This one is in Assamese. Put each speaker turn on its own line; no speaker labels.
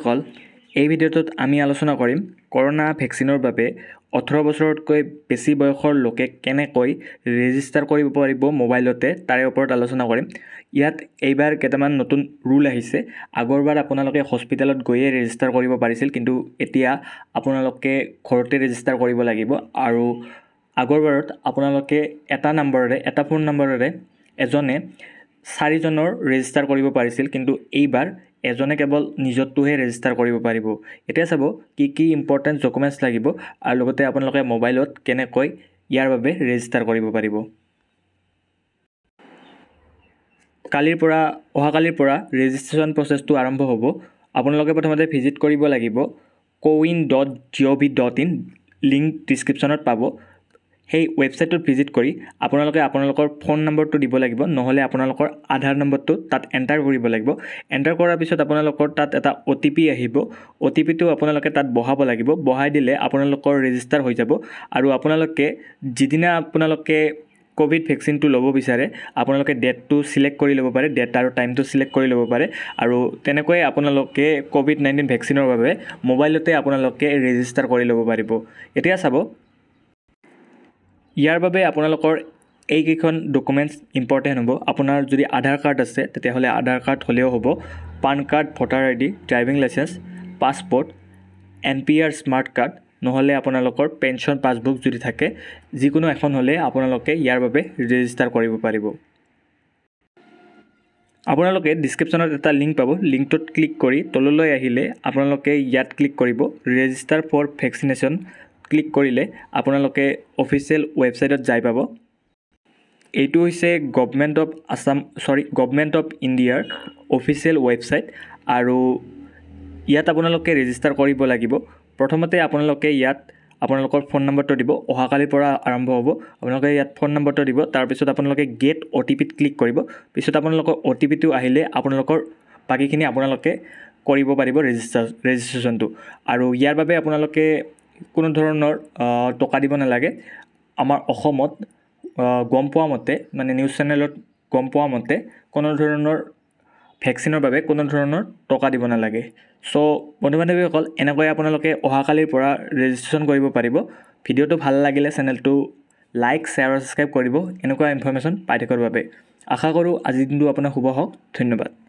অকল এই ভিডিঅ'টোত আমি আলোচনা কৰিম কৰোণা ভেকচিনৰ বাবে ওঠৰ বছৰতকৈ বেছি বয়সৰ লোকে কেনেকৈ ৰেজিষ্টাৰ কৰিব পাৰিব মোবাইলতে তাৰে ওপৰত আলোচনা কৰিম ইয়াত এইবাৰ কেইটামান নতুন ৰুল আহিছে আগৰবাৰ আপোনালোকে হস্পিটেলত গৈয়ে ৰেজিষ্টাৰ কৰিব পাৰিছিল কিন্তু এতিয়া আপোনালোকে ঘৰতে ৰেজিষ্টাৰ কৰিব লাগিব আৰু আগৰবাৰত আপোনালোকে এটা নম্বৰেৰে এটা ফোন নম্বৰেৰে এজনে চাৰিজনৰ ৰেজিষ্টাৰ কৰিব পাৰিছিল কিন্তু এইবাৰ এজনে কেৱল নিজতটোহে ৰেজিষ্টাৰ কৰিব পাৰিব এতিয়া চাব কি কি ইম্পৰ্টেণ্ট ডকুমেণ্টছ লাগিব আৰু লগতে আপোনালোকে মোবাইলত কেনেকৈ ইয়াৰ বাবে ৰেজিষ্টাৰ কৰিব পাৰিব কালিৰ পৰা অহাকালিৰ পৰা ৰেজিষ্ট্ৰেশ্যন প্ৰচেছটো আৰম্ভ হ'ব আপোনালোকে প্ৰথমতে ভিজিট কৰিব লাগিব CoWIN dot O' V dot in link ডিছক্ৰিপশ্যনত পাব সেই ৱেবছাইটটোত ভিজিট কৰি আপোনালোকে আপোনালোকৰ ফোন নম্বৰটো দিব লাগিব নহ'লে আপোনালোকৰ আধাৰ নম্বৰটো তাত এণ্টাৰ কৰিব লাগিব এণ্টাৰ কৰাৰ পিছত আপোনালোকৰ তাত এটা অ' টি পি আহিব অ' টি পিটো আপোনালোকে তাত বহাব লাগিব বহাই দিলে আপোনালোকৰ ৰেজিষ্টাৰ হৈ যাব আৰু আপোনালোকে যিদিনা আপোনালোকে ক'ভিড ভেকচিনটো ল'ব বিচাৰে আপোনালোকে ডেটটো চিলেক্ট কৰি ল'ব পাৰে ডেট আৰু টাইমটো চিলেক্ট কৰি ল'ব পাৰে আৰু তেনেকৈয়ে আপোনালোকে ক'ভিড নাইণ্টিন ভেকচিনৰ বাবে মোবাইলতে আপোনালোকে ৰেজিষ্টাৰ কৰি ল'ব পাৰিব এতিয়া চাব ইয়াৰ বাবে আপোনালোকৰ এইকেইখন ডকুমেণ্টছ ইম্পৰ্টেণ্ট হ'ব আপোনাৰ যদি আধাৰ কাৰ্ড আছে তেতিয়াহ'লে আধাৰ কাৰ্ড হ'লেও হ'ব PAN card voter I D driving licence passport N P R smart card নহ'লে আপোনালোকৰ পেঞ্চন পাছবুক যদি থাকে যিকোনো এখন হ'লে আপোনালোকে ইয়াৰ বাবে ৰেজিষ্টাৰ কৰিব পাৰিব আপোনালোকে ডিছক্ৰিপশ্যনত এটা লিংক পাব লিংকটোত ক্লিক কৰি তললৈ আহিলে আপোনালোকে ইয়াত ক্লিক কৰিব ৰেজিষ্টাৰ ফৰ ভেকচিনেশ্যন ক্লিক কৰিলে আপোনালোকে অফিচিয়েল ৱেবছাইটত যাই পাব এইটো হৈছে government of Assam sorry government of ইণ্ডিয়াৰ অফিচিয়েল ৱেবছাইট আৰু ইয়াত আপোনালোকে ৰেজিষ্টাৰ কৰিব লাগিব প্ৰথমতে আপোনালোকে ইয়াত আপোনালোকৰ ফোন নম্বৰটো দিব অহাকালিৰ পৰা আৰম্ভ হ'ব আপোনালোকে ইয়াত ফোন নম্বৰটো দিব তাৰপিছত আপোনালোকে গেট অ' টি পিত ক্লিক কৰিব পিছত আপোনালোকৰ অ' টি পিটো আহিলে আপোনালোকৰ বাকীখিনি আপোনালোকে কৰিব পাৰিব ৰেজিষ্টাৰ ৰেজিষ্ট্ৰেশ্যনটো আৰু ইয়াৰ বাবে আপোনালোকে কোনো ধৰণৰ টকা দিব নালাগে আমাৰ অসমত গম পোৱা মতে মানে নিউজ চেনেলত গম পোৱা মতে কোনো ধৰণৰ ভেকচিনৰ বাবে কোনো ধৰণৰ টকা দিব নালাগে চ' বন্ধু বান্ধৱীসকল এনেকৈ আপোনালোকে অহাকালিৰ পৰা ৰেজিষ্ট্ৰেশ্যন কৰিব পাৰিব ভিডিঅ'টো ভাল লাগিলে চেনেলটো লাইক শ্বেয়াৰ আৰু ছাবস্ক্ৰাইব কৰিব এনেকুৱা ইনফৰ্মেশ্যন পাই থকাৰ বাবে আশা কৰোঁ আজিৰ দিনটো আপোনাৰ শুভ হওক ধন্যবাদ